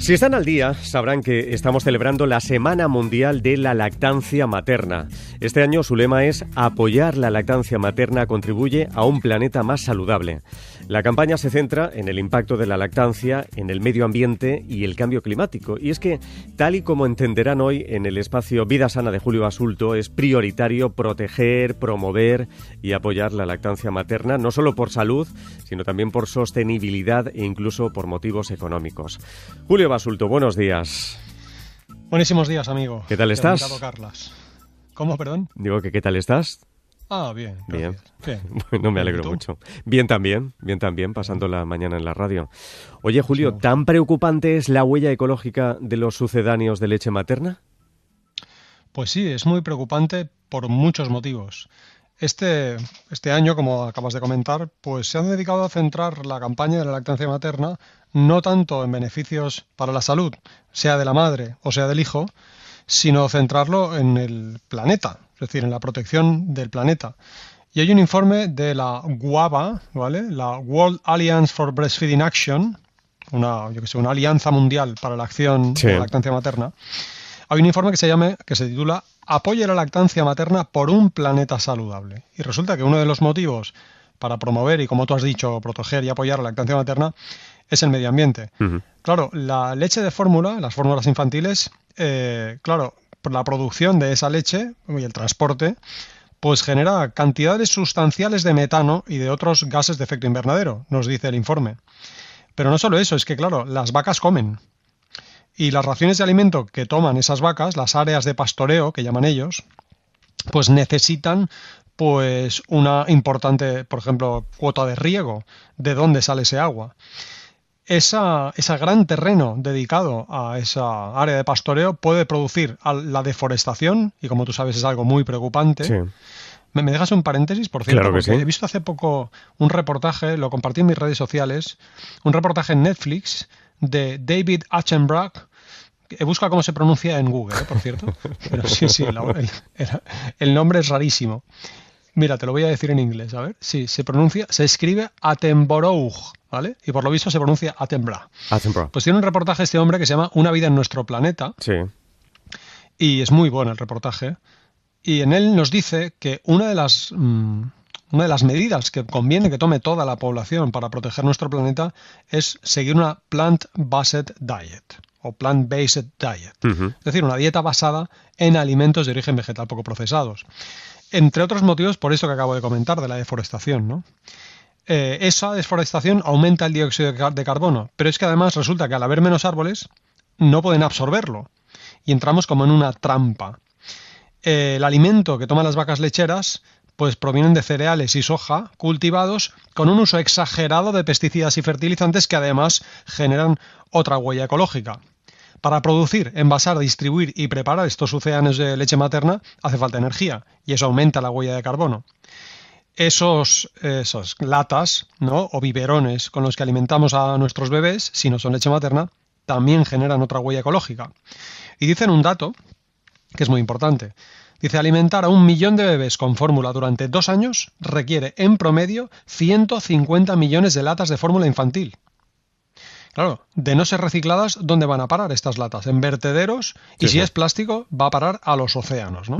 Si están al día, sabrán que estamos celebrando la Semana Mundial de la Lactancia Materna. Este año su lema es Apoyar la lactancia materna contribuye a un planeta más saludable. La campaña se centra en el impacto de la lactancia en el medio ambiente y el cambio climático. Y es que, tal y como entenderán hoy en el espacio Vida Sana de Julio Basulto, es prioritario proteger, promover y apoyar la lactancia materna, no solo por salud, sino también por sostenibilidad e incluso por motivos económicos. Julio Basulto, buenos días. Buenísimos días, amigo. ¿Qué tal estás? ¿Cómo, perdón? Digo que ¿qué tal estás? Ah, bien. Bien. No me alegro mucho. Bien también, bien también, pasando la mañana en la radio. Oye, Julio, ¿tan preocupante es la huella ecológica de los sucedáneos de leche materna? Pues sí, es muy preocupante por muchos motivos. Este, este año, como acabas de comentar, pues se han dedicado a centrar la campaña de la lactancia materna no tanto en beneficios para la salud, sea de la madre o sea del hijo, sino centrarlo en el planeta, es decir, en la protección del planeta. Y hay un informe de la WABA, ¿vale? La World Alliance for Breastfeeding Action, una, yo que sé, una alianza mundial para la acción de lactancia materna. Hay un informe que se llama, que se titula Apoya la lactancia materna por un planeta saludable. Y resulta que uno de los motivos para promover y, como tú has dicho, proteger y apoyar la lactancia materna es el medio ambiente. Claro, la leche de fórmula, las fórmulas infantiles, eh, claro, la producción de esa leche y el transporte, pues genera cantidades sustanciales de metano y de otros gases de efecto invernadero, nos dice el informe. Pero no solo eso, es que claro, las vacas comen. Y las raciones de alimento que toman esas vacas, las áreas de pastoreo que llaman ellos, pues necesitan pues una importante, por ejemplo, cuota de riego, de dónde sale ese agua esa, ese gran terreno dedicado a esa área de pastoreo puede producir la deforestación, y como tú sabes es algo muy preocupante. ¿Me, dejas un paréntesis, por cierto? He visto hace poco un reportaje, lo compartí en mis redes sociales, un reportaje en Netflix de David Achenbrock, Busca cómo se pronuncia en Google, ¿eh? por cierto. Pero sí, sí, el nombre es rarísimo. Mira, te lo voy a decir en inglés, a ver. Sí, se pronuncia, se escribe Attenborough, ¿vale? Y por lo visto se pronuncia Atembra. Atembra. Pues tiene un reportaje este hombre que se llama Una vida en nuestro planeta. Sí. Y es muy bueno el reportaje. Y en él nos dice que una de las mm, una de las medidas que conviene que tome toda la población para proteger nuestro planeta es seguir una plant-based diet o plant-based diet, es decir, una dieta basada en alimentos de origen vegetal poco procesados. Entre otros motivos, por esto que acabo de comentar, de la deforestación, eh, esa deforestación aumenta el dióxido de carbono, pero es que además resulta que al haber menos árboles, no pueden absorberlo. Y entramos como en una trampa. Eh, el alimento que toman las vacas lecheras pues provienen de cereales y soja cultivados con un uso exagerado de pesticidas y fertilizantes que además generan otra huella ecológica. Para producir, envasar, distribuir y preparar estos océanos de leche materna hace falta energía y eso aumenta la huella de carbono. Esos, esas latas ¿no? o biberones con los que alimentamos a nuestros bebés, si no son leche materna, también generan otra huella ecológica. Y dicen un dato que es muy importante. Dice, alimentar a un millón de bebés con fórmula durante dos años requiere en promedio 150 millones de latas de fórmula infantil. Claro, de no ser recicladas, ¿dónde van a parar estas latas? En vertederos y si es plástico, va a parar a los océanos, ¿no?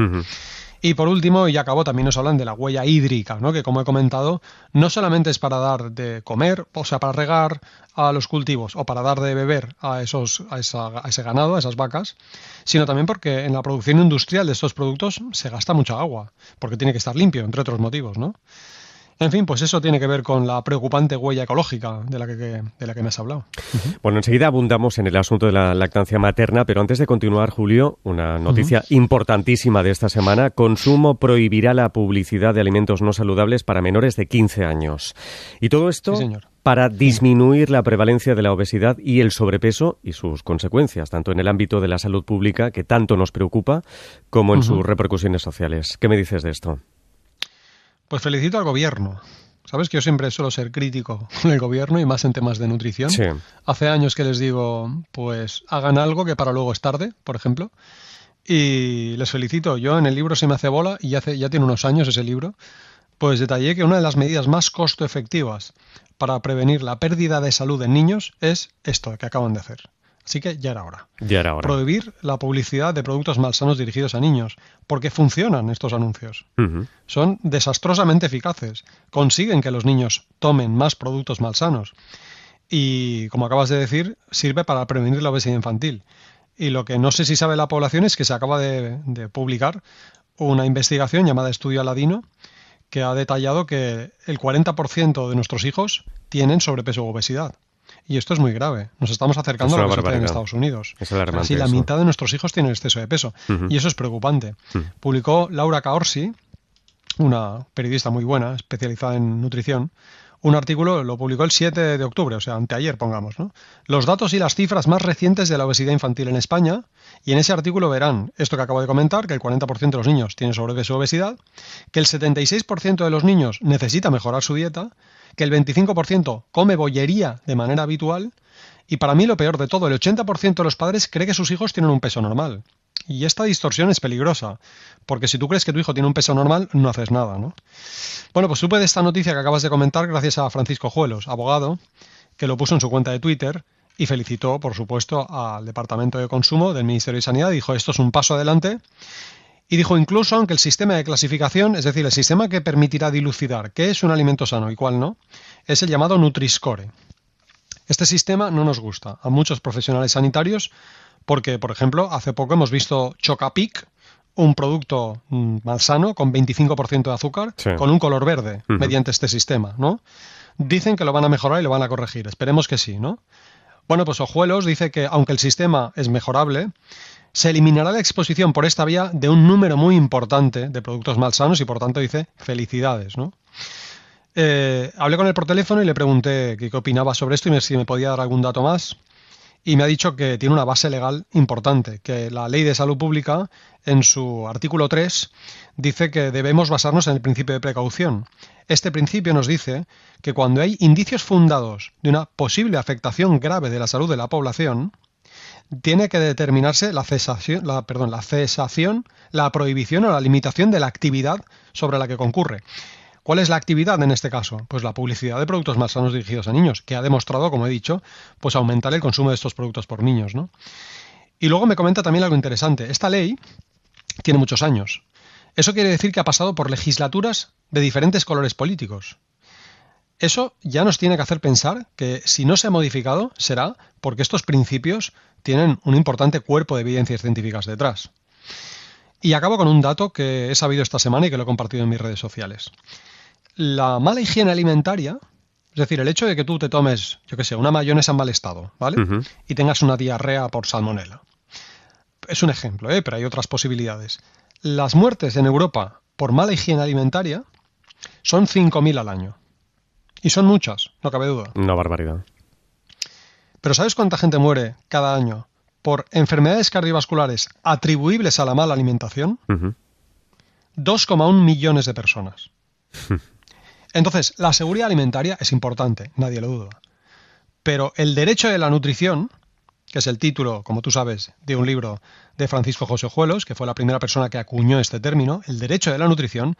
Y por último, y ya acabó, también nos hablan de la huella hídrica, ¿no? que como he comentado, no solamente es para dar de comer, o sea, para regar a los cultivos o para dar de beber a, esos, a, a ese ganado, a esas vacas, sino también porque en la producción industrial de estos productos se gasta mucha agua, porque tiene que estar limpio, entre otros motivos. ¿no? En fin, pues eso tiene que ver con la preocupante huella ecológica de la que, de la que me has hablado. Bueno, enseguida abundamos en el asunto de la lactancia materna, pero antes de continuar, Julio, una noticia importantísima de esta semana. Consumo prohibirá la publicidad de alimentos no saludables para menores de 15 años. Y todo esto... para disminuir la prevalencia de la obesidad y el sobrepeso y sus consecuencias, tanto en el ámbito de la salud pública, que tanto nos preocupa, como en sus repercusiones sociales. ¿Qué me dices de esto? Pues felicito al gobierno. Sabes que yo siempre suelo ser crítico con el gobierno y más en temas de nutrición. Hace años que les digo, pues hagan algo que para luego es tarde, por ejemplo. Y les felicito. Yo en el libro Se me hace bola, y hace, ya tiene unos años ese libro, pues detallé que una de las medidas más costo efectivas para prevenir la pérdida de salud en niños es esto que acaban de hacer. Así que ya era hora. Ya era hora. Prohibir la publicidad de productos malsanos dirigidos a niños, porque funcionan estos anuncios. Son desastrosamente eficaces. Consiguen que los niños tomen más productos malsanos. Y, como acabas de decir, sirve para prevenir la obesidad infantil. Y lo que no sé si sabe la población es que se acaba de, publicar una investigación llamada Estudio Aladino, que ha detallado que el 40% de nuestros hijos tienen sobrepeso u obesidad. Y esto es muy grave. Nos estamos acercando a lo que se sucede en Estados Unidos. Es la mitad de nuestros hijos tienen exceso de peso. Y eso es preocupante. Publicó Laura Caorsi, una periodista muy buena, especializada en nutrición, un artículo, lo publicó el 7 de octubre, o sea, anteayer, pongamos, ¿no? Los datos y las cifras más recientes de la obesidad infantil en España, y en ese artículo verán esto que acabo de comentar, que el 40% de los niños tiene sobrepeso o obesidad, que el 76% de los niños necesita mejorar su dieta, que el 25% come bollería de manera habitual, y para mí lo peor de todo, el 80% de los padres cree que sus hijos tienen un peso normal. Y esta distorsión es peligrosa, porque si tú crees que tu hijo tiene un peso normal, no haces nada, ¿no? Bueno, pues supe de esta noticia que acabas de comentar gracias a Francisco Juelos, abogado, que lo puso en su cuenta de Twitter y felicitó, por supuesto, al Departamento de Consumo del Ministerio de Sanidad. Dijo, esto es un paso adelante. Y dijo, incluso aunque el sistema de clasificación, es decir, el sistema que permitirá dilucidar qué es un alimento sano y cuál no, es el llamado Nutriscore. Este sistema no nos gusta. A muchos profesionales sanitarios porque, por ejemplo, hace poco hemos visto Chocapic, un producto malsano mm, con 25% de azúcar, con un color verde, mediante este sistema, ¿no? Dicen que lo van a mejorar y lo van a corregir. Esperemos que sí, ¿no? Bueno, pues Ojuelos dice que, aunque el sistema es mejorable, se eliminará la exposición por esta vía de un número muy importante de productos malsanos y por tanto dice felicidades, ¿no? Eh, hablé con él por teléfono y le pregunté qué opinaba sobre esto y si me podía dar algún dato más y me ha dicho que tiene una base legal importante, que la Ley de Salud Pública, en su artículo 3, dice que debemos basarnos en el principio de precaución. Este principio nos dice que cuando hay indicios fundados de una posible afectación grave de la salud de la población, tiene que determinarse la cesación, la, la cesación, la prohibición o la limitación de la actividad sobre la que concurre. ¿Cuál es la actividad en este caso? Pues la publicidad de productos más sanos dirigidos a niños, que ha demostrado, como he dicho, pues aumentar el consumo de estos productos por niños. Y luego me comenta también algo interesante. Esta ley tiene muchos años. Eso quiere decir que ha pasado por legislaturas de diferentes colores políticos. Eso ya nos tiene que hacer pensar que si no se ha modificado será porque estos principios tienen un importante cuerpo de evidencias científicas detrás. Y acabo con un dato que he sabido esta semana y que lo he compartido en mis redes sociales la mala higiene alimentaria, es decir, el hecho de que tú te tomes, yo qué sé, una mayonesa en mal estado, ¿vale? Y tengas una diarrea por salmonela. Es un ejemplo, ¿eh? pero hay otras posibilidades. Las muertes en Europa por mala higiene alimentaria son 5.000 al año. Y son muchas, no cabe duda. Una barbaridad. Pero ¿sabes cuánta gente muere cada año por enfermedades cardiovasculares atribuibles a la mala alimentación? 2,1 millones de personas. Entonces, la seguridad alimentaria es importante, nadie lo duda. Pero el derecho de la nutrición, que es el título, como tú sabes, de un libro de Francisco José Juelos, que fue la primera persona que acuñó este término, el derecho de la nutrición,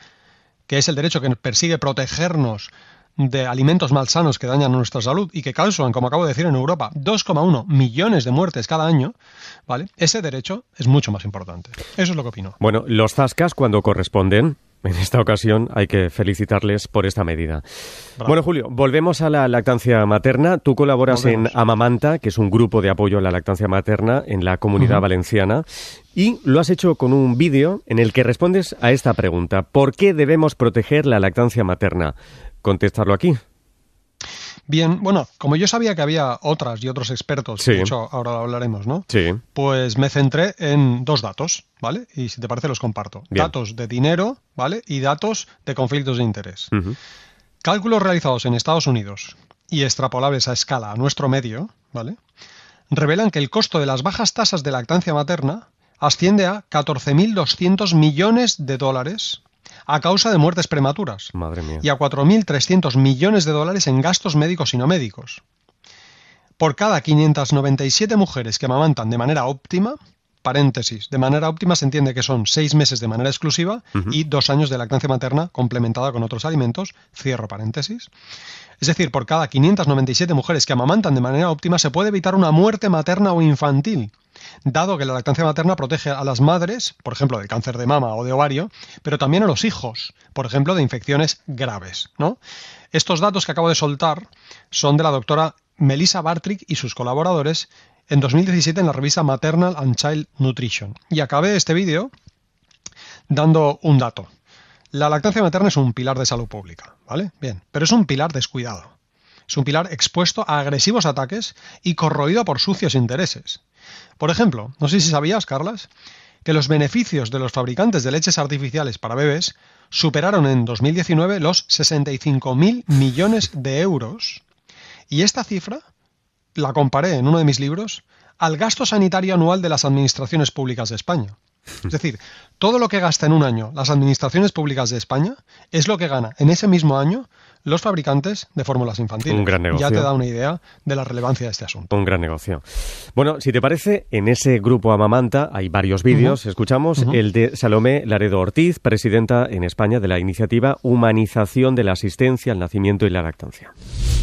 que es el derecho que persigue protegernos de alimentos malsanos que dañan nuestra salud y que causan, como acabo de decir, en Europa 2,1 millones de muertes cada año, ¿vale? Ese derecho es mucho más importante. Eso es lo que opino. Bueno, los zascas cuando corresponden en esta ocasión hay que felicitarles por esta medida. Bueno, Julio, volvemos a la lactancia materna. Tú colaboras en Amamanta, que es un grupo de apoyo a la lactancia materna en la comunidad valenciana, y lo has hecho con un vídeo en el que respondes a esta pregunta. ¿Por qué debemos proteger la lactancia materna? Contestarlo aquí. Bien, bueno, como yo sabía que había otras y otros expertos, de hecho ahora lo hablaremos, ¿no? Sí. Pues me centré en dos datos, ¿vale? Y si te parece los comparto. Datos de dinero, ¿vale? Y datos de conflictos de interés. Cálculos realizados en Estados Unidos y extrapolables a escala a nuestro medio, ¿vale? Revelan que el costo de las bajas tasas de lactancia materna asciende a 14.200 millones de dólares a causa de muertes prematuras. Y a 4.300 millones de dólares en gastos médicos y no médicos. Por cada 597 mujeres que amamantan de manera óptima, paréntesis, de manera óptima se entiende que son seis meses de manera exclusiva y dos años de lactancia materna complementada con otros alimentos, cierro paréntesis. Es decir, por cada 597 mujeres que amamantan de manera óptima se puede evitar una muerte materna o infantil, dado que la lactancia materna protege a las madres, por ejemplo, del cáncer de mama o de ovario, pero también a los hijos, por ejemplo, de infecciones graves. ¿no? Estos datos que acabo de soltar son de la doctora Melissa Bartrick y sus colaboradores en 2017 en la revista Maternal and Child Nutrition. Y acabé este vídeo dando un dato. La lactancia materna es un pilar de salud pública, ¿vale? Bien, pero es un pilar descuidado. Es un pilar expuesto a agresivos ataques y corroído por sucios intereses. Por ejemplo, no sé si sabías, Carlas, que los beneficios de los fabricantes de leches artificiales para bebés superaron en 2019 los 65.000 millones de euros. Y esta cifra la comparé en uno de mis libros al gasto sanitario anual de las administraciones públicas de España. Es decir, todo lo que gasta en un año las administraciones públicas de España es lo que gana en ese mismo año los fabricantes de fórmulas infantiles. Un gran negocio. Ya te da una idea de la relevancia de este asunto. Un gran negocio. Bueno, si te parece, en ese grupo Amamanta hay varios vídeos. Escuchamos el de Salomé Laredo Ortiz, presidenta en España de la iniciativa Humanización de la Asistencia al Nacimiento y la Lactancia.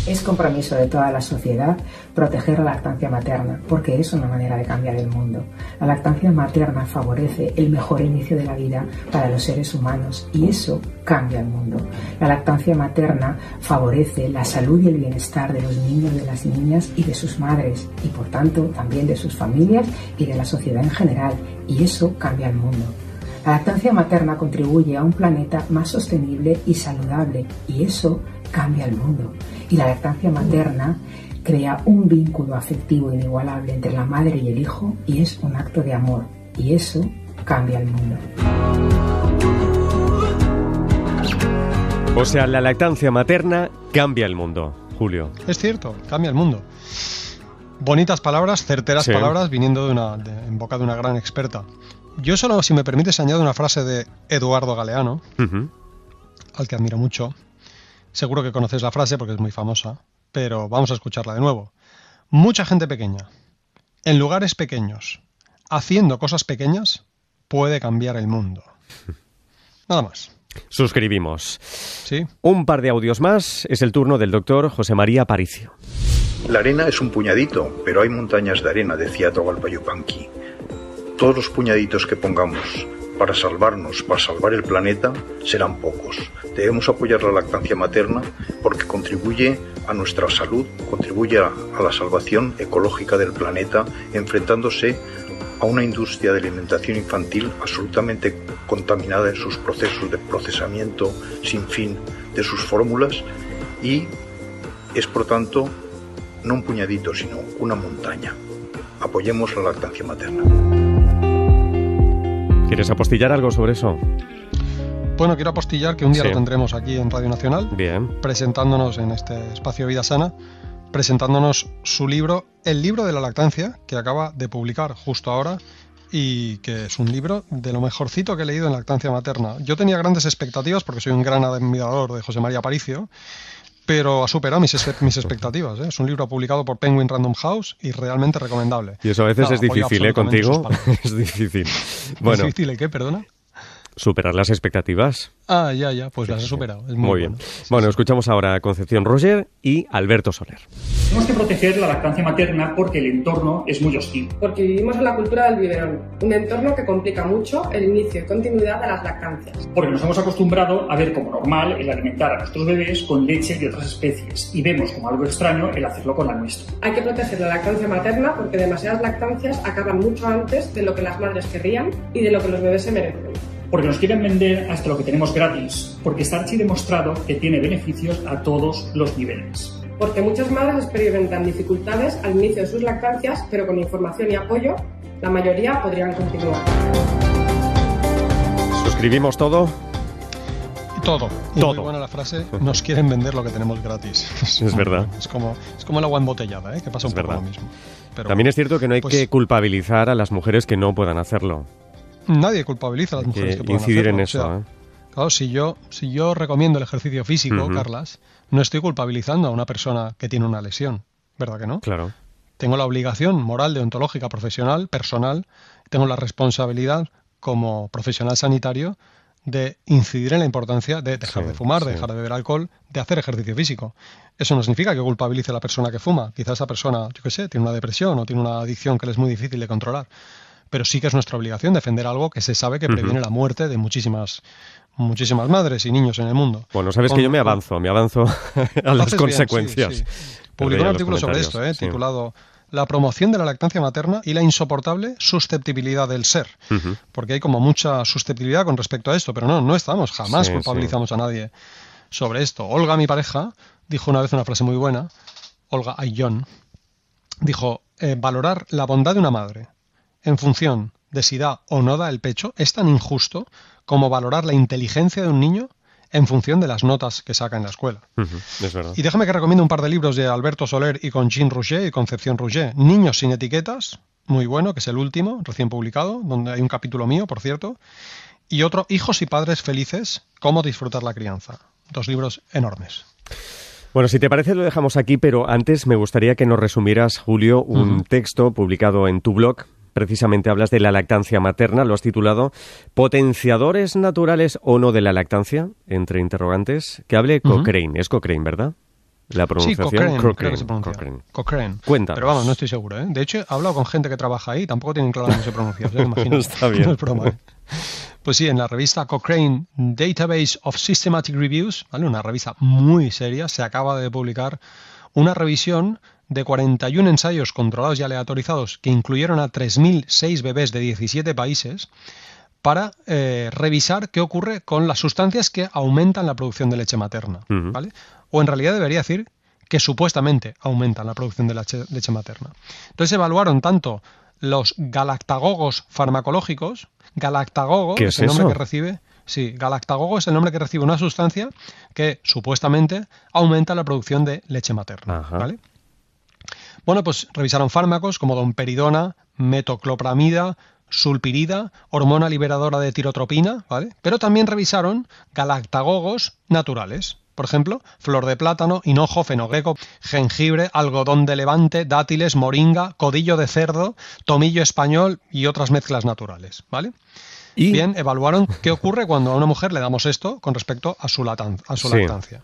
Es compromiso de toda la sociedad proteger la lactancia materna, porque es una manera de cambiar el mundo. La lactancia materna favorece el mejor inicio de la vida para los seres humanos y eso cambia el mundo. La lactancia materna favorece la salud y el bienestar de los niños, de las niñas y de sus madres, y por tanto también de sus familias y de la sociedad en general, y eso cambia el mundo. La lactancia materna contribuye a un planeta más sostenible y saludable, y eso cambia el mundo. Y la lactancia materna crea un vínculo afectivo inigualable entre la madre y el hijo, y es un acto de amor, y eso cambia el mundo. O mm. sea, la lactancia materna cambia el mundo, Julio. Es cierto, cambia el mundo. Bonitas palabras, certeras palabras, viniendo de una, en boca de una gran experta. Yo solo, si me permites, añado una frase de Eduardo Galeano, al que admiro mucho. Seguro que conoces la frase porque es muy famosa, pero vamos a escucharla de nuevo. Mucha gente pequeña, en lugares pequeños, haciendo cosas pequeñas, puede cambiar el mundo. Nada más. Suscribimos. Sí. Un par de audios más. Es el turno del doctor José María Paricio. La arena es un puñadito, pero hay montañas de arena, decía Togalpa Todos los puñaditos que pongamos para salvarnos, para salvar el planeta, serán pocos. Debemos apoyar la lactancia materna porque contribuye a nuestra salud, contribuye a la salvación ecológica del planeta, enfrentándose a una industria de alimentación infantil absolutamente contaminada en sus procesos de procesamiento sin fin de sus fórmulas y es por tanto no un puñadito sino una montaña. Apoyemos la lactancia materna. ¿Quieres apostillar algo sobre eso? Bueno, quiero apostillar que un día lo tendremos aquí en Radio Nacional, Bien. presentándonos en este espacio Vida Sana presentándonos su libro El libro de la lactancia, que acaba de publicar justo ahora y que es un libro de lo mejorcito que he leído en lactancia materna. Yo tenía grandes expectativas porque soy un gran admirador de José María Aparicio, pero ha superado mis, expectativas. ¿eh? Es un libro publicado por Penguin Random House y realmente recomendable. Y eso a veces es difícil, ¿eh? Contigo es difícil. Bueno, ¿Es difícil qué? Perdona superar las expectativas. Ah, ya, ya, pues las he ha superado. muy, bien. Bueno, bueno escuchamos ahora a Concepción Roger y Alberto Soler. Tenemos que proteger la lactancia materna porque el entorno es muy hostil. Porque vivimos en la cultura del biberón, un entorno que complica mucho el inicio y continuidad de las lactancias. Porque nos hemos acostumbrado a ver como normal el alimentar a nuestros bebés con leche de otras especies y vemos como algo extraño el hacerlo con la nuestra. Hay que proteger la lactancia materna porque demasiadas lactancias acaban mucho antes de lo que las madres querrían y de lo que los bebés se merecen porque nos quieren vender hasta lo que tenemos gratis, porque está archi demostrado que tiene beneficios a todos los niveles. Porque muchas madres experimentan dificultades al inicio de sus lactancias, pero con información y apoyo, la mayoría podrían continuar. ¿Suscribimos todo? Todo. Y todo. Muy buena la frase, nos quieren vender lo que tenemos gratis. Es verdad. Es como, es como el agua embotellada, ¿eh? que pasa un poco lo mismo. También es cierto que no hay pues que culpabilizar a las mujeres que no puedan hacerlo nadie culpabiliza a las mujeres que, que incidir en eso. ¿eh? Claro, si yo, si yo recomiendo el ejercicio físico, Carlas, no estoy culpabilizando a una persona que tiene una lesión, ¿verdad que no? Claro. Tengo la obligación moral, deontológica, profesional, personal, tengo la responsabilidad como profesional sanitario de incidir en la importancia de dejar de fumar, de dejar de beber alcohol, de hacer ejercicio físico. Eso no significa que culpabilice a la persona que fuma. Quizás esa persona, yo qué sé, tiene una depresión o tiene una adicción que le es muy difícil de controlar pero sí que es nuestra obligación defender algo que se sabe que previene la muerte de muchísimas muchísimas madres y niños en el mundo. Bueno, sabes que yo me avanzo, me avanzo a las consecuencias. Publicó un artículo sobre esto, eh, titulado la promoción de la lactancia materna y la insoportable susceptibilidad del ser. Porque hay como mucha susceptibilidad con respecto a esto, pero no, no estamos, jamás culpabilizamos a nadie sobre esto. Olga, mi pareja, dijo una vez una frase muy buena, Olga John dijo, eh, valorar la bondad de una madre, en función de si da o no da el pecho es tan injusto como valorar la inteligencia de un niño en función de las notas que saca en la escuela. Y déjame que recomiendo un par de libros de Alberto Soler y con Jean Rouget y Concepción Rouget. Niños sin etiquetas, muy bueno, que es el último, recién publicado, donde hay un capítulo mío, por cierto. Y otro, Hijos y Padres Felices, cómo disfrutar la crianza. Dos libros enormes. Bueno, si te parece lo dejamos aquí, pero antes me gustaría que nos resumieras, Julio, un texto publicado en tu blog Precisamente hablas de la lactancia materna, lo has titulado Potenciadores naturales o no de la lactancia, entre interrogantes, que hable Cochrane. Es Cochrane, ¿verdad? La pronunciación. Cochrane, Cochrane, Pero vamos, no estoy seguro. ¿eh? De hecho, he hablado con gente que trabaja ahí, tampoco tienen claro cómo se pronuncia. imagino. Está bien. ¿eh? Pues sí, en la revista Cochrane Database of Systematic Reviews, ¿vale? una revista muy seria, se acaba de publicar una revisión de 41 ensayos controlados y aleatorizados que incluyeron a 3.006 bebés de 17 países para eh, revisar qué ocurre con las sustancias que aumentan la producción de leche materna. ¿vale? O en realidad debería decir que supuestamente aumentan la producción de leche, materna. Entonces evaluaron tanto los galactagogos farmacológicos, galactagogo, ¿Qué es, el nombre que recibe, Sí, galactagogo es el nombre que recibe una sustancia que supuestamente aumenta la producción de leche materna. ¿vale? Bueno, pues revisaron fármacos como domperidona, metoclopramida, sulpirida, hormona liberadora de tirotropina, ¿vale? Pero también revisaron galactagogos naturales, por ejemplo, flor de plátano, hinojo, fenogreco, jengibre, algodón de levante, dátiles, moringa, codillo de cerdo, tomillo español y otras mezclas naturales, ¿vale? Y... Bien, evaluaron qué ocurre cuando a una mujer le damos esto con respecto a su, lactancia.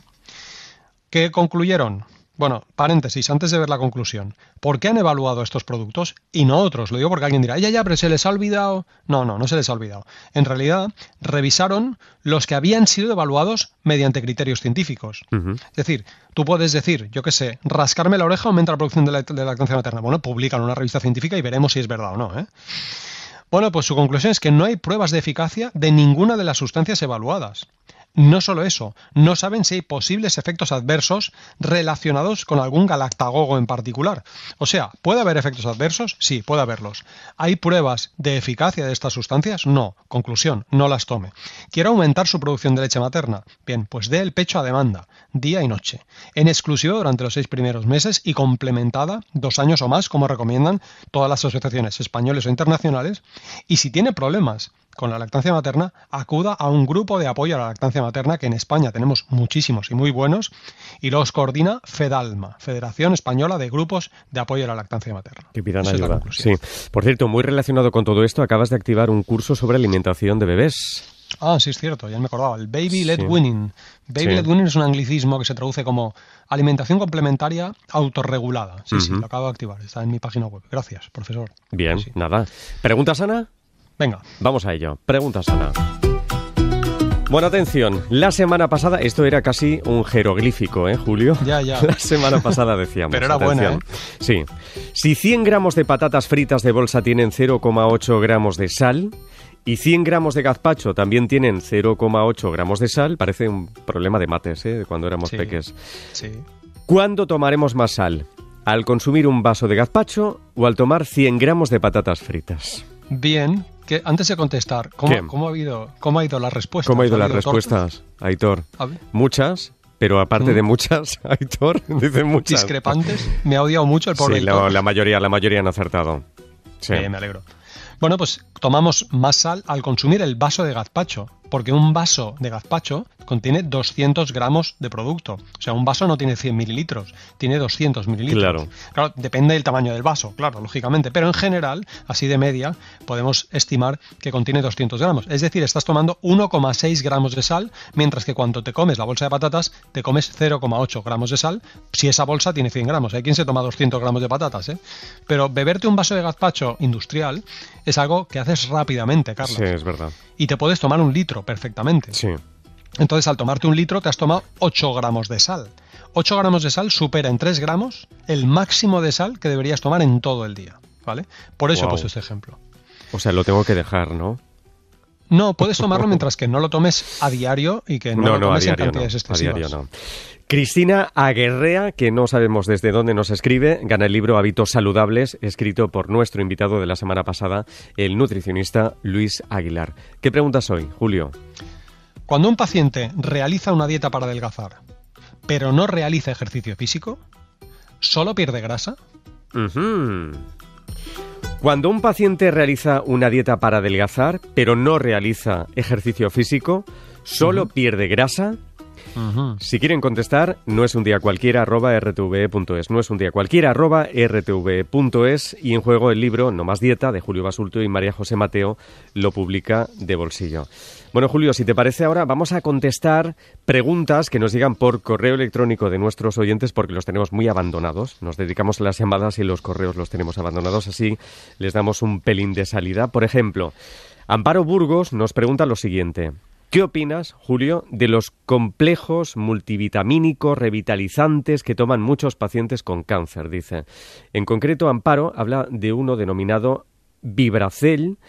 ¿Qué concluyeron? Bueno, paréntesis, antes de ver la conclusión. ¿Por qué han evaluado estos productos y no otros? Lo digo porque alguien dirá, ya, ya, pero se les ha olvidado. No, no, no se les ha olvidado. En realidad, revisaron los que habían sido evaluados mediante criterios científicos. Es decir, tú puedes decir, yo qué sé, rascarme la oreja aumenta la producción de, lactancia materna. Bueno, en una revista científica y veremos si es verdad o no. ¿eh? Bueno, pues su conclusión es que no hay pruebas de eficacia de ninguna de las sustancias evaluadas. No solo eso, no saben si hay posibles efectos adversos relacionados con algún galactagogo en particular. O sea, ¿puede haber efectos adversos? Sí, puede haberlos. ¿Hay pruebas de eficacia de estas sustancias? No. Conclusión, no las tome. ¿Quiere aumentar su producción de leche materna? Bien, pues dé el pecho a demanda, día y noche, en exclusiva durante los seis primeros meses y complementada dos años o más, como recomiendan todas las asociaciones españoles o internacionales. Y si tiene problemas con la lactancia materna, acuda a un grupo de apoyo a la lactancia materna, que en España tenemos muchísimos y muy buenos, y los coordina FEDALMA, Federación Española de Grupos de Apoyo a la Lactancia Materna. Que pidan ayuda. Sí. Por cierto, muy relacionado con todo esto, acabas de activar un curso sobre alimentación de bebés. Ah, sí, es cierto, ya me acordaba. El Baby Led Winning. Baby Led Winning es un anglicismo que se traduce como alimentación complementaria autorregulada. Sí, sí, lo acabo de activar. Está en mi página web. Gracias, profesor. Bien, nada. ¿Preguntas, Ana? Venga. Vamos a ello. Preguntas, Sana. Bueno, atención, la semana pasada, esto era casi un jeroglífico, ¿eh, Julio? Ya, ya. La semana pasada decíamos. Pero era buena, ¿eh? Sí. Si 100 gramos de patatas fritas de bolsa tienen 0,8 gramos de sal, y 100 gramos de gazpacho también tienen 0,8 gramos de sal. Parece un problema de mates, ¿eh? Cuando éramos peques. Sí. ¿Cuándo tomaremos más sal? ¿Al consumir un vaso de gazpacho o al tomar 100 gramos de patatas fritas? bien. Que antes de contestar, ¿cómo, ¿cómo ha ¿cómo ha ido la respuesta? ¿Cómo ha ido, las respuestas, Aitor? Muchas, pero aparte de mm. muchas, Aitor, dicen muchas. Discrepantes, me ha odiado mucho el pobre. Sí, la, mayoría, la mayoría han acertado. Sí. Eh, me alegro. Bueno, pues tomamos más sal al consumir el vaso de gazpacho porque un vaso de gazpacho contiene 200 gramos de producto. O sea, un vaso no tiene 100 mililitros, tiene 200 mililitros. Claro. claro. depende del tamaño del vaso, claro, lógicamente. Pero en general, así de media, podemos estimar que contiene 200 gramos. Es decir, estás tomando 1,6 gramos de sal, mientras que cuando te comes la bolsa de patatas, te comes 0,8 gramos de sal, si esa bolsa tiene 100 gramos. Hay quien se toma 200 gramos de patatas, ¿eh? Pero beberte un vaso de gazpacho industrial es algo que haces rápidamente, Carlos. Sí, es verdad. Y te puedes tomar un litro perfectamente. Sí. Entonces, al tomarte un litro, te has tomado 8 gramos de sal. 8 gramos de sal supera en 3 gramos el máximo de sal que deberías tomar en todo el día. ¿Vale? Por eso he puesto este ejemplo. O sea, lo tengo que dejar, ¿no? No, puedes tomarlo mientras que no lo tomes a diario y que no, no lo tomes a diario, en no, A diario no. Cristina Aguerrea, que no sabemos desde dónde nos escribe, gana el libro Hábitos Saludables, escrito por nuestro invitado de la semana pasada, el nutricionista Luis Aguilar. ¿Qué preguntas hoy, Julio? Cuando un paciente realiza una dieta para adelgazar, pero no realiza ejercicio físico, ¿solo pierde grasa? Cuando un paciente realiza una dieta para adelgazar, pero no realiza ejercicio físico, solo pierde grasa si quieren contestar, no es un día cualquiera arroba rtve.es, no es un día cualquiera arroba rtve.es y en juego el libro No más dieta de Julio Basulto y María José Mateo lo publica de bolsillo. Bueno, Julio, si te parece ahora vamos a contestar preguntas que nos llegan por correo electrónico de nuestros oyentes porque los tenemos muy abandonados. Nos dedicamos a las llamadas y los correos los tenemos abandonados, así les damos un pelín de salida. Por ejemplo, Amparo Burgos nos pregunta lo siguiente. ¿Qué opinas, Julio, de los complejos multivitamínicos revitalizantes que toman muchos pacientes con cáncer? Dice. En concreto, Amparo habla de uno denominado Vibracel,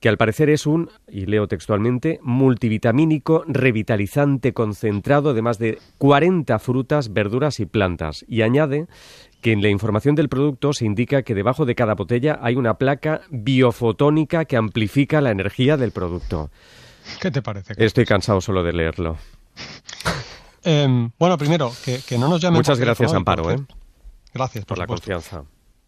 que al parecer es un, y leo textualmente, multivitamínico revitalizante concentrado de más de 40 frutas, verduras y plantas. Y añade que en la información del producto se indica que debajo de cada botella hay una placa biofotónica que amplifica la energía del producto. ¿Qué te parece? Estoy cansado solo de leerlo. Em, bueno, primero, que, no nos llamen Muchas por gracias, teléfono, Amparo. ¿eh? Gracias por, la confianza.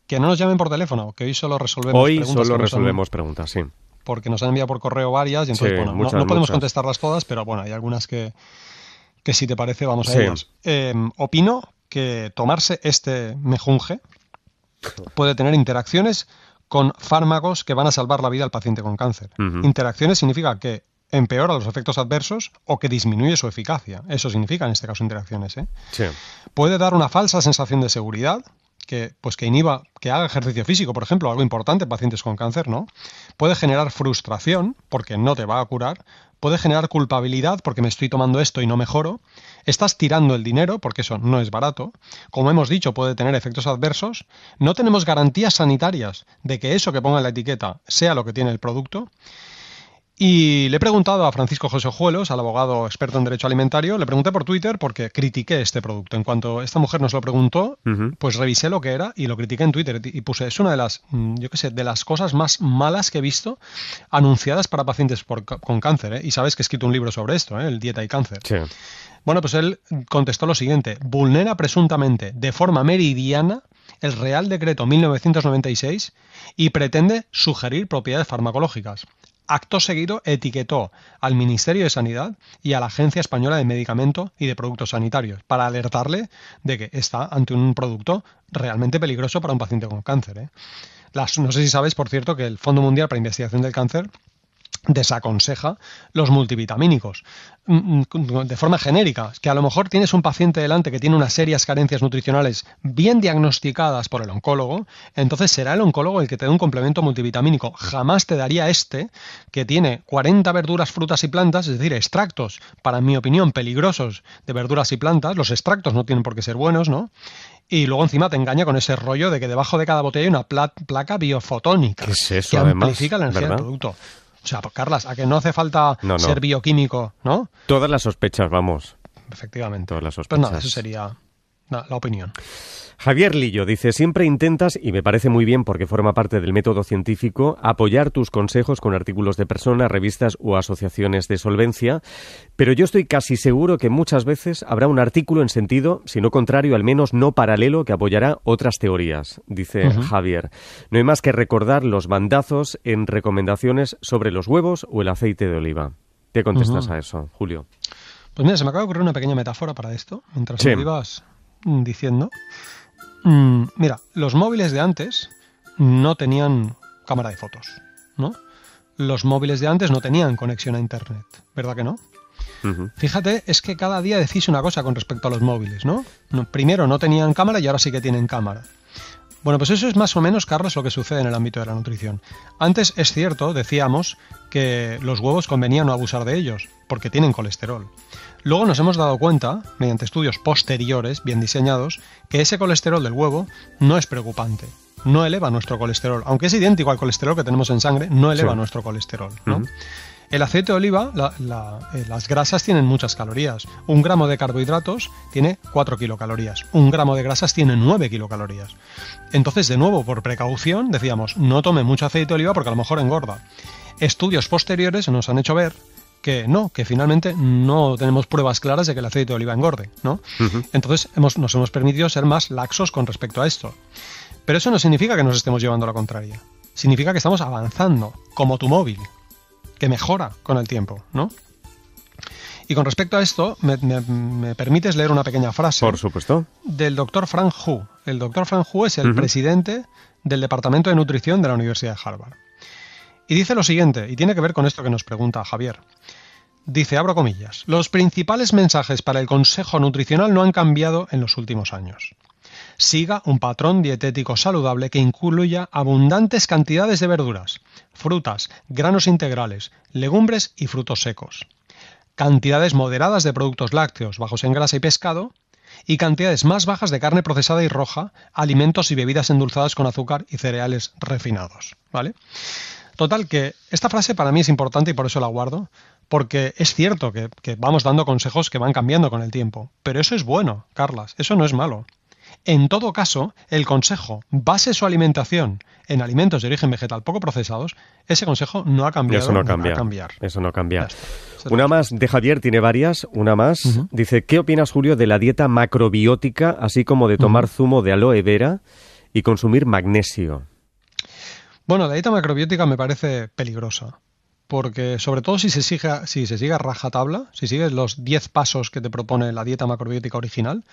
Que no nos llamen por teléfono, que hoy solo resolvemos preguntas. Hoy solo resolvemos preguntas, sí. Porque nos han enviado por correo varias y entonces, no, podemos contestarlas todas, pero bueno, hay algunas que, si te parece vamos a em, opino que tomarse este mejunje puede tener interacciones con fármacos que van a salvar la vida al paciente con cáncer. Interacciones significa que empeora los efectos adversos o que disminuye su eficacia. Eso significa en este caso interacciones. ¿eh? Puede dar una falsa sensación de seguridad, que, pues que inhiba que haga ejercicio físico, por ejemplo, algo importante en pacientes con cáncer, ¿no? Puede generar frustración porque no te va a curar, puede generar culpabilidad porque me estoy tomando esto y no mejoro, estás tirando el dinero porque eso no es barato, como hemos dicho, puede tener efectos adversos, no tenemos garantías sanitarias de que eso que ponga en la etiqueta sea lo que tiene el producto y le he preguntado a Francisco José Juelos, al abogado experto en derecho alimentario, le pregunté por Twitter porque critiqué este producto. En cuanto esta mujer nos lo preguntó, pues revisé lo que era y lo critiqué en Twitter y puse, es una de las, mm, yo qué sé, de las cosas más malas que he visto anunciadas para pacientes con cáncer. ¿eh? Y sabes que he escrito un libro sobre esto, ¿eh? el dieta y cáncer. Bueno, pues él contestó lo siguiente, vulnera presuntamente de forma meridiana el Real Decreto 1996 y pretende sugerir propiedades farmacológicas. Acto seguido etiquetó al Ministerio de Sanidad y a la Agencia Española de Medicamentos y de Productos Sanitarios para alertarle de que está ante un producto realmente peligroso para un paciente con cáncer. ¿eh? Las, no sé si sabes, por cierto, que el Fondo Mundial para Investigación del Cáncer desaconseja los multivitamínicos mm, mm, de forma genérica, que a lo mejor tienes un paciente delante que tiene unas serias carencias nutricionales bien diagnosticadas por el oncólogo, entonces será el oncólogo el que te dé un complemento multivitamínico. Jamás te daría este que tiene 40 verduras, frutas y plantas, es decir, extractos, para mi opinión, peligrosos de verduras y plantas. Los extractos no tienen por qué ser buenos, ¿no? Y luego encima te engaña con ese rollo de que debajo de cada botella hay una placa biofotónica que amplifica la energía del producto. O sea, Carlas, a que no hace falta ser bioquímico, ¿no? Todas las sospechas, vamos. Efectivamente. Todas las sospechas. Pues nada, eso sería la opinión. Javier Lillo dice, siempre intentas, y me parece muy bien porque forma parte del método científico, apoyar tus consejos con artículos de personas, revistas o asociaciones de solvencia, pero yo estoy casi seguro que muchas veces habrá un artículo en sentido, si no contrario, al menos no paralelo, que apoyará otras teorías, dice Javier. No hay más que recordar los bandazos en recomendaciones sobre los huevos o el aceite de oliva. ¿Qué contestas a eso, Julio? Pues mira, se me acaba de ocurrir una pequeña metáfora para esto, mientras sí. ibas diciendo. Mm. mira, los móviles de antes no tenían cámara de fotos, ¿no? Los móviles de antes no tenían conexión a internet, ¿verdad que no? Fíjate, es que cada día decís una cosa con respecto a los móviles, ¿no? Primero no tenían cámara y ahora sí que tienen cámara. Bueno, pues eso es más o menos, Carlos, lo que sucede en el ámbito de la nutrición. Antes es cierto, decíamos, que los huevos convenía no abusar de ellos, porque tienen colesterol. Luego nos hemos dado cuenta, mediante estudios posteriores bien diseñados, que ese colesterol del huevo no es preocupante, no eleva nuestro colesterol. Aunque es idéntico al colesterol que tenemos en sangre, no eleva nuestro colesterol. El aceite de oliva, eh, las grasas tienen muchas calorías. Un gramo de carbohidratos tiene 4 kilocalorías. Un gramo de grasas tiene 9 kilocalorías. Entonces, de nuevo, por precaución, decíamos, no tome mucho aceite de oliva porque a lo mejor engorda. Estudios posteriores nos han hecho ver que no, que finalmente no tenemos pruebas claras de que el aceite de oliva engorde, ¿no? Entonces hemos, nos hemos permitido ser más laxos con respecto a esto. Pero eso no significa que nos estemos llevando a la contraria. Significa que estamos avanzando, como tu móvil, que mejora con el tiempo, ¿no? Y con respecto a esto, me, permites leer una pequeña frase. Por supuesto. Del doctor Frank Hu. El doctor Frank Hu es el presidente del Departamento de Nutrición de la Universidad de Harvard. Y dice lo siguiente, y tiene que ver con esto que nos pregunta Javier. Dice, abro comillas, los principales mensajes para el consejo nutricional no han cambiado en los últimos años. Siga un patrón dietético saludable que incluya abundantes cantidades de verduras, frutas, granos integrales, legumbres y frutos secos. Cantidades moderadas de productos lácteos, bajos en grasa y pescado, y cantidades más bajas de carne procesada y roja, alimentos y bebidas endulzadas con azúcar y cereales refinados. ¿Vale? Total, que esta frase para mí es importante y por eso la guardo, porque es cierto que, vamos dando consejos que van cambiando con el tiempo, pero eso es bueno, Carlas, eso no es malo. En todo caso, el consejo base su alimentación en alimentos de origen vegetal poco procesados, ese consejo no ha cambiado. Eso no cambia. Eso no cambia. Una más de Javier, tiene varias, una más. Dice, ¿qué opinas, Julio, de la dieta macrobiótica, así como de tomar zumo de aloe vera y consumir magnesio? Bueno, la dieta macrobiótica me parece peligrosa, porque sobre todo si se sigue, si se sigue a rajatabla, si sigues los 10 pasos que te propone la dieta macrobiótica original,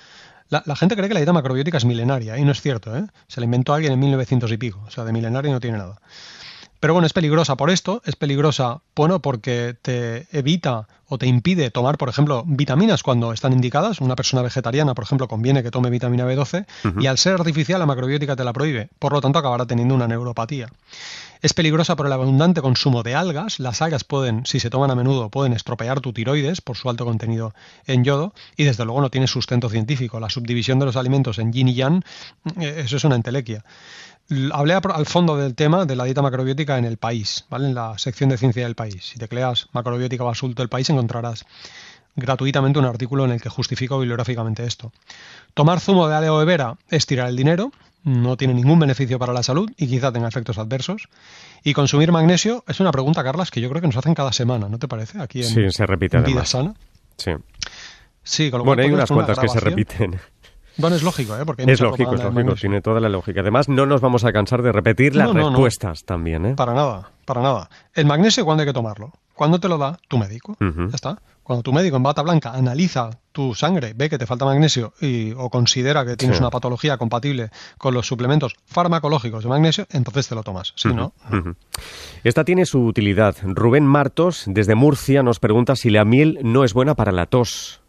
la, gente cree que la dieta macrobiótica es milenaria, y no es cierto, ¿eh? Se la inventó alguien en 1900 y pico, o sea, de milenaria no tiene nada. Pero bueno, es peligrosa por esto, es peligrosa, bueno, porque te evita o te impide tomar, por ejemplo, vitaminas cuando están indicadas. Una persona vegetariana, por ejemplo, conviene que tome vitamina B12 y al ser artificial la macrobiótica te la prohíbe. Por lo tanto, acabará teniendo una neuropatía. Es peligrosa por el abundante consumo de algas. Las algas pueden, si se toman a menudo, pueden estropear tu tiroides por su alto contenido en yodo y desde luego no tiene sustento científico. La subdivisión de los alimentos en yin y yang, eh, eso es una entelequia. Hablé al fondo del tema de la dieta macrobiótica en el país, ¿vale? En la sección de ciencia del país. Si tecleas macrobiótica basulto del país encontrarás gratuitamente un artículo en el que justifico bibliográficamente esto. Tomar zumo de aloe vera es tirar el dinero, no tiene ningún beneficio para la salud y quizá tenga efectos adversos. Y consumir magnesio es una pregunta, Carlas, que yo creo que nos hacen cada semana, ¿no te parece? Aquí en, sí, se repite Sana. Sí. Sí, con lo cual bueno, hay unas cuantas que se repiten. Bueno, es lógico, ¿eh? Porque es lógico, es lógico, tiene toda la lógica. Además, no nos vamos a cansar de repetir las respuestas también, ¿eh? Para nada, para nada. El magnesio, ¿cuándo hay que tomarlo? ¿Cuándo te lo da tu médico. Ya está. Cuando tu médico en bata blanca analiza tu sangre, ve que te falta magnesio y, o considera que tienes una patología compatible con los suplementos farmacológicos de magnesio, entonces te lo tomas. Si no. Esta tiene su utilidad. Rubén Martos, desde Murcia, nos pregunta si la miel no es buena para la tos.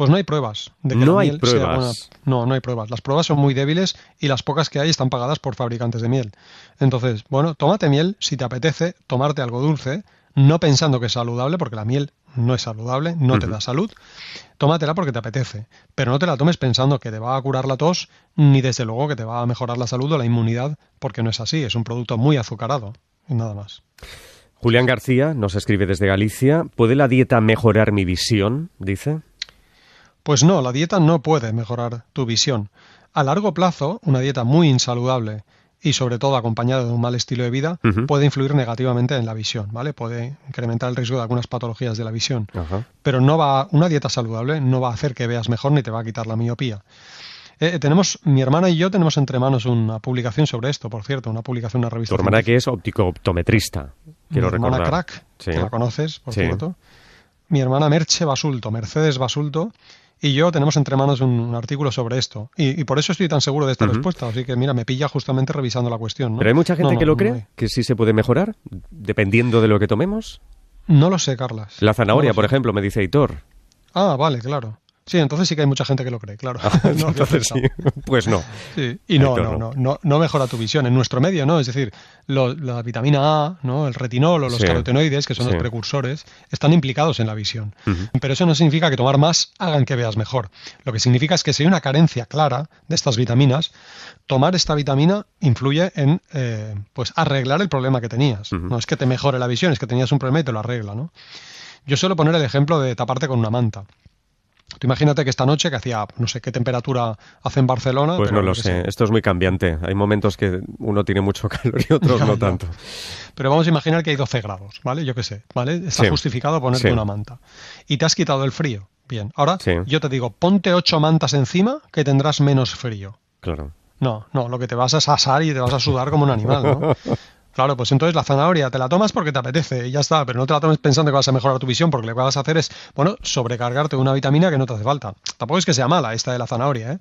Pues no hay pruebas. De que no hay miel pruebas. Sea buena. No, no hay pruebas. Las pruebas son muy débiles y las pocas que hay están pagadas por fabricantes de miel. Entonces, bueno, tómate miel si te apetece tomarte algo dulce, no pensando que es saludable, porque la miel no es saludable, no te da salud. Tómatela porque te apetece, pero no te la tomes pensando que te va a curar la tos, ni desde luego que te va a mejorar la salud o la inmunidad, porque no es así. Es un producto muy azucarado y nada más. Julián García nos escribe desde Galicia. ¿Puede la dieta mejorar mi visión? Dice. Pues no, la dieta no puede mejorar tu visión. A largo plazo, una dieta muy insaludable y sobre todo acompañada de un mal estilo de vida, puede influir negativamente en la visión, ¿vale? Puede incrementar el riesgo de algunas patologías de la visión. Pero no va, una dieta saludable no va a hacer que veas mejor ni te va a quitar la miopía. Eh, eh, tenemos, mi hermana y yo tenemos entre manos una publicación sobre esto, por cierto, una publicación, una revista. Tu hermana que es óptico optometrista quiero mi hermana Crack, que la conoces, por cierto. Mi hermana Merche Basulto, Mercedes Basulto, y yo tenemos entre manos un, artículo sobre esto. Y, por eso estoy tan seguro de esta respuesta. Así que mira, me pilla justamente revisando la cuestión. Pero hay mucha gente que lo cree, que sí se puede mejorar, dependiendo de lo que tomemos. No lo sé, Carlas. La zanahoria, por ejemplo, me dice Hitor. Ah, vale, claro. Sí, entonces sí que hay mucha gente que lo cree, claro. Ah, entonces sí. Pues no. Y no, no, no, no, mejora tu visión. En nuestro medio, ¿no? Es decir, la vitamina A, ¿no? el retinol o los carotenoides, que son los precursores, están implicados en la visión. Pero eso no significa que tomar más hagan que veas mejor. Lo que significa es que si hay una carencia clara de estas vitaminas, tomar esta vitamina influye en eh, pues arreglar el problema que tenías. No es que te mejore la visión, es que tenías un problema y te lo arregla, ¿no? Yo suelo poner el ejemplo de taparte con una manta imagínate que esta noche, que hacía no sé qué temperatura hace en Barcelona. Pues no lo sé, esto es muy cambiante. Hay momentos que uno tiene mucho calor y otros no tanto. Pero vamos a imaginar que hay 12 grados, ¿vale? Yo qué sé, ¿vale? Está justificado ponerte una manta. Y te has quitado el frío. Bien, ahora yo te digo, ponte ocho mantas encima que tendrás menos frío. Claro. No, no, lo que te vas a asar y te vas a sudar como un animal, ¿no? Claro, pues entonces la zanahoria te la tomas porque te apetece y ya está, pero no te la tomes pensando que vas a mejorar tu visión, porque lo que vas a hacer es, bueno, sobrecargarte una vitamina que no te hace falta. Tampoco es que sea mala esta de la zanahoria, ¿eh?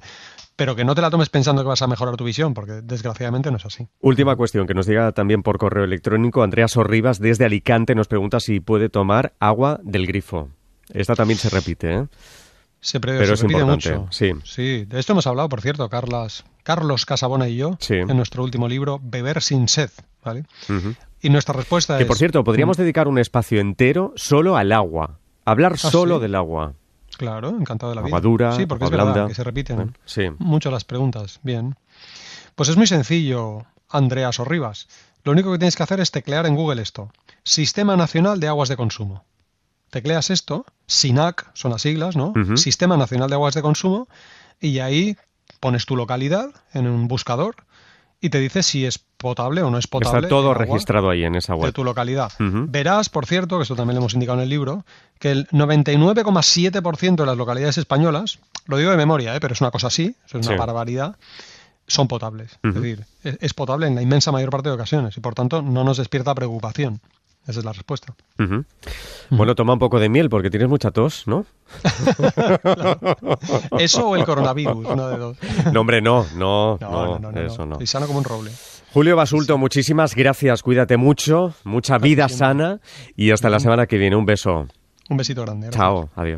pero que no te la tomes pensando que vas a mejorar tu visión, porque desgraciadamente no es así. Última cuestión que nos llega también por correo electrónico. Andrea Sorribas desde Alicante nos pregunta si puede tomar agua del grifo. Esta también se repite, ¿eh? Se, pero es importante. mucho. Sí. sí, de esto hemos hablado, por cierto, Carlas, Carlos Casabona y yo en nuestro último libro, Beber sin sed. ¿vale? Y nuestra respuesta es... Que por cierto, podríamos dedicar un espacio entero solo al agua, hablar ah, solo del agua. Claro, encantado de la vida. Agua dura, sí, porque es verdad que se repiten mucho las preguntas. Bien. Pues es muy sencillo, Andreas Orribas. Lo único que tienes que hacer es teclear en Google esto: Sistema Nacional de Aguas de Consumo. Tecleas esto, SINAC, son las siglas, ¿no? Sistema Nacional de Aguas de Consumo, y ahí pones tu localidad en un buscador y te dice si es potable o no es potable. Está todo registrado ahí en esa web. De tu localidad. Verás, por cierto, que esto también lo hemos indicado en el libro, que el 99,7% de las localidades españolas, lo digo de memoria, ¿eh? pero es una cosa así, es una barbaridad, son potables. Es decir, es potable en la inmensa mayor parte de ocasiones y por tanto no nos despierta preocupación. Esa es la respuesta. Bueno, toma un poco de miel porque tienes mucha tos, ¿no? Eso o el coronavirus, una de dos. no, hombre, no, no, no, no, eso no. Y sano como un roble. Julio Basulto, muchísimas gracias, cuídate mucho, mucha vida sana y hasta la mm. semana que viene. Un beso. Un besito grande. Chao, adiós.